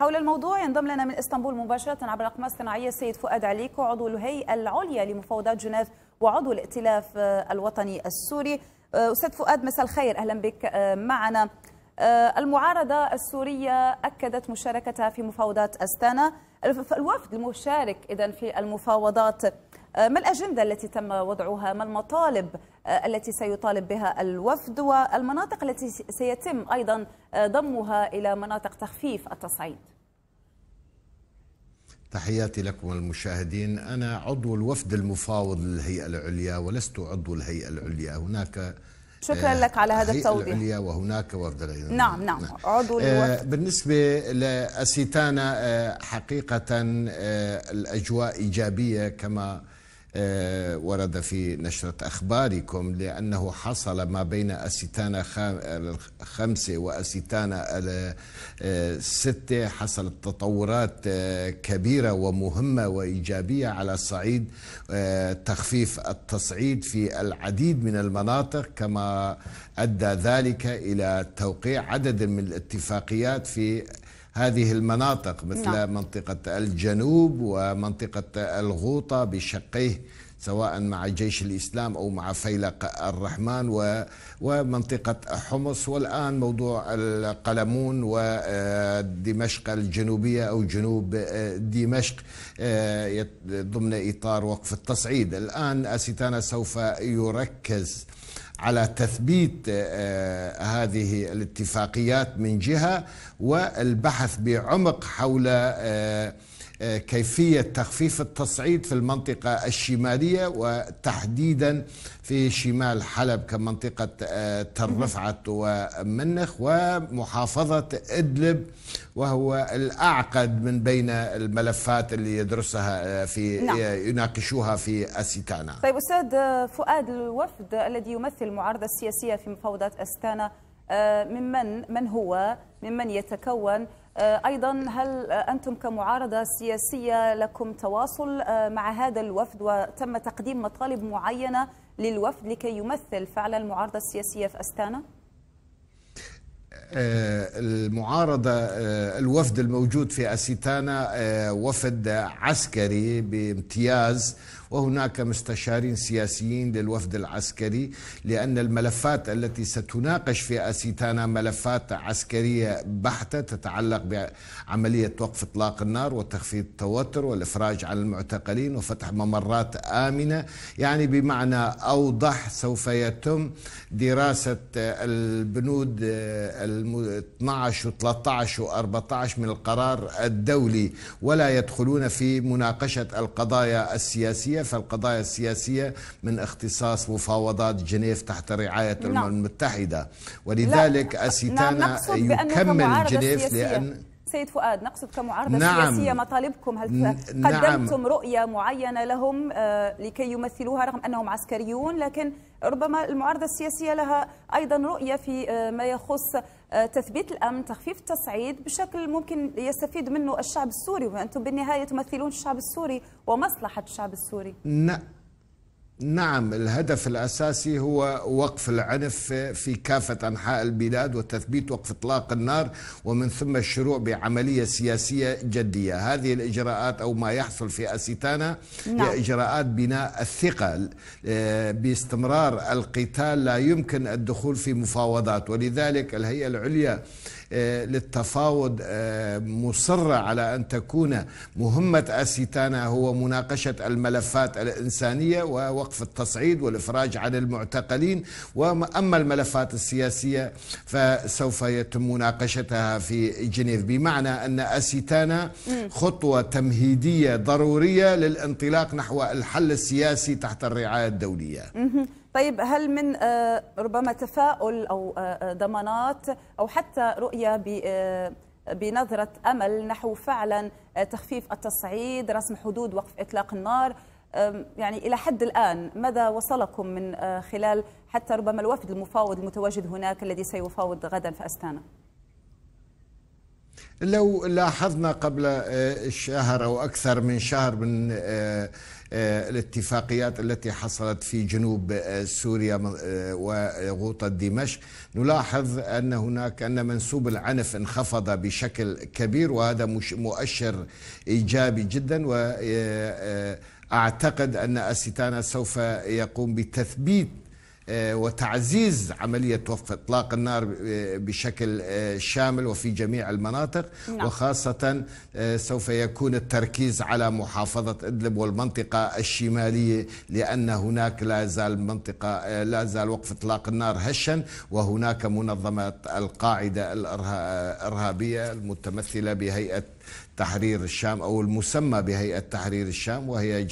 حول الموضوع ينضم لنا من اسطنبول مباشرة عبر الأقمار الصناعية السيد فؤاد عليكو عضو الهيئة العليا لمفاوضات جنيف وعضو الائتلاف الوطني السوري آه، أستاذ فؤاد مساء الخير أهلا بك آه، معنا آه، المعارضة السورية أكدت مشاركتها في مفاوضات أستانا الوفد المشارك إذا في المفاوضات آه، ما الأجندة التي تم وضعها ما المطالب آه، التي سيطالب بها الوفد والمناطق التي سيتم أيضا آه، ضمها إلى مناطق تخفيف التصعيد تحياتي لكم المشاهدين أنا عضو الوفد المفاوض للهيئة العليا ولست عضو الهيئة العليا هناك شكرا لك على هذا التوضيح العليا وهناك وفد نعم نعم, نعم. عضو الوفد بالنسبة لأسيتانا حقيقة الأجواء إيجابية كما آه، ورد في نشرة أخباركم لأنه حصل ما بين أسيتانا الخمسة وأسيتانا الستة آه، حصلت تطورات آه، كبيرة ومهمة وإيجابية على صعيد تخفيف التصعيد في العديد من المناطق كما أدى ذلك إلى توقيع عدد من الاتفاقيات في هذه المناطق مثل نعم. منطقة الجنوب ومنطقة الغوطة بشقيه سواء مع جيش الإسلام أو مع فيلق الرحمن و... ومنطقة حمص والآن موضوع القلمون ودمشق آه، الجنوبية أو جنوب آه، دمشق آه، ضمن إطار وقف التصعيد الآن أستانا سوف يركز على تثبيت آه، آه، هذه الاتفاقيات من جهه والبحث بعمق حول آه، كيفية تخفيف التصعيد في المنطقة الشمالية وتحديدا في شمال حلب كمنطقة آه، تل رفعت ومنخ ومحافظة إدلب وهو الأعقد من بين الملفات اللي يدرسها آه، في نعم. يناقشوها في أستانا طيب أستاذ آه، فؤاد الوفد الذي يمثل المعارضة السياسية في مفاوضات أستانا ممن من هو ممن يتكون آه، أيضا هل أنتم كمعارضة سياسية لكم تواصل آه، مع هذا الوفد وتم تقديم مطالب معينة للوفد لكي يمثل فعلا المعارضة السياسية في أستانا؟ آه، المعارضة الوفد الموجود في أسيتانا وفد عسكري بامتياز وهناك مستشارين سياسيين للوفد العسكري لأن الملفات التي ستناقش في أسيتانا ملفات عسكرية بحتة تتعلق بعملية وقف إطلاق النار وتخفيض التوتر والإفراج عن المعتقلين وفتح ممرات آمنة يعني بمعنى أوضح سوف يتم دراسة البنود 12 و 13 و 14 من القرار الدولي ولا يدخلون في مناقشة القضايا السياسية فالقضايا السياسية من اختصاص مفاوضات جنيف تحت رعاية الأمم نعم. المتحدة ولذلك أسيتانا يكمل جنيف لأن سيد فؤاد نقصد كمعارضة نعم. سياسية مطالبكم هل نعم. قدمتم نعم. رؤية معينة لهم آه، لكي يمثلوها رغم أنهم عسكريون لكن ربما المعارضة السياسية لها أيضا رؤية في آه، ما يخص آه، تثبيت الأمن تخفيف التصعيد بشكل ممكن يستفيد منه الشعب السوري وأنتم بالنهاية تمثلون الشعب السوري ومصلحة الشعب السوري نعم نعم الهدف الأساسي هو وقف العنف في كافة أنحاء البلاد وتثبيت وقف إطلاق النار ومن ثم الشروع بعملية سياسية جدية هذه الإجراءات أو ما يحصل في أسيتانا نعم. هي إجراءات بناء الثقة آه، باستمرار القتال لا يمكن الدخول في مفاوضات ولذلك الهيئة العليا آه، للتفاوض آه، مصرة على أن تكون مهمة أسيتانا هو مناقشة الملفات الإنسانية ووقف التصعيد والإفراج عن المعتقلين وأما الملفات السياسية فسوف يتم مناقشتها في جنيف بمعنى أن أسيتانا خطوة تمهيدية ضرورية للانطلاق نحو الحل السياسي تحت الرعاية الدولية طيب هل من آه، ربما تفاؤل او آه، آه، ضمانات او حتى رؤيه بنظره امل نحو فعلا تخفيف التصعيد رسم حدود وقف اطلاق النار يعني الى حد الان ماذا وصلكم من خلال حتى ربما الوفد المفاوض المتواجد هناك الذي سيفاوض غدا في استانا لو لاحظنا قبل شهر او اكثر من شهر من آه، الاتفاقيات التي حصلت في جنوب آه، سوريا آه، وغوطة دمشق نلاحظ أن هناك أن منسوب العنف انخفض بشكل كبير وهذا مؤشر إيجابي جدا و أعتقد أن أستانا سوف يقوم بتثبيت آه، وتعزيز عملية وقف إطلاق النار آه، بشكل آه، شامل وفي جميع المناطق نعم. وخاصة سوف يكون التركيز على محافظة إدلب والمنطقة الشمالية لأن هناك لا زال منطقة لا زال وقف إطلاق النار هشا وهناك منظمة القاعدة الإرهابية المتمثلة بهيئة تحرير الشام أو المسمى بهيئة تحرير الشام وهي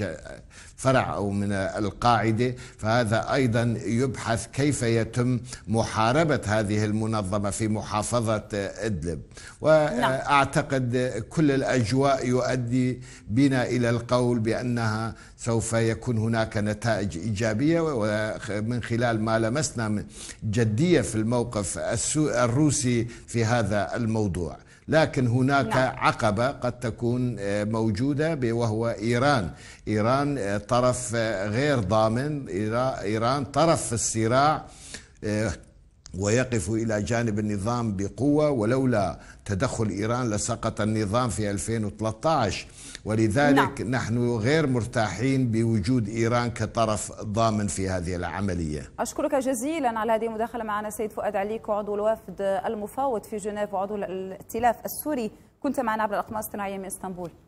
فرع أو من القاعدة فهذا أيضا يبحث كيف يتم محاربة هذه المنظمة في محافظة إدلب نعم. وأعتقد كل الأجواء يؤدي بنا إلى القول بأنها سوف يكون هناك نتائج إيجابية ومن خلال ما لمسنا جدية في الموقف الروسي في هذا الموضوع لكن هناك نعم. عقبة قد تكون آه، موجودة وهو إيران إيران آه، طرف آه، غير ضامن إيران طرف في الصراع ويقف إلى جانب النظام بقوة ولولا تدخل إيران لسقط النظام في 2013 ولذلك نعم. نحن غير مرتاحين بوجود إيران كطرف ضامن في هذه العملية أشكرك جزيلا على هذه المداخلة معنا سيد فؤاد عليك وعضو الوفد المفاوض في جنيف وعضو الائتلاف السوري كنت معنا عبر الأقمار الصناعية من إسطنبول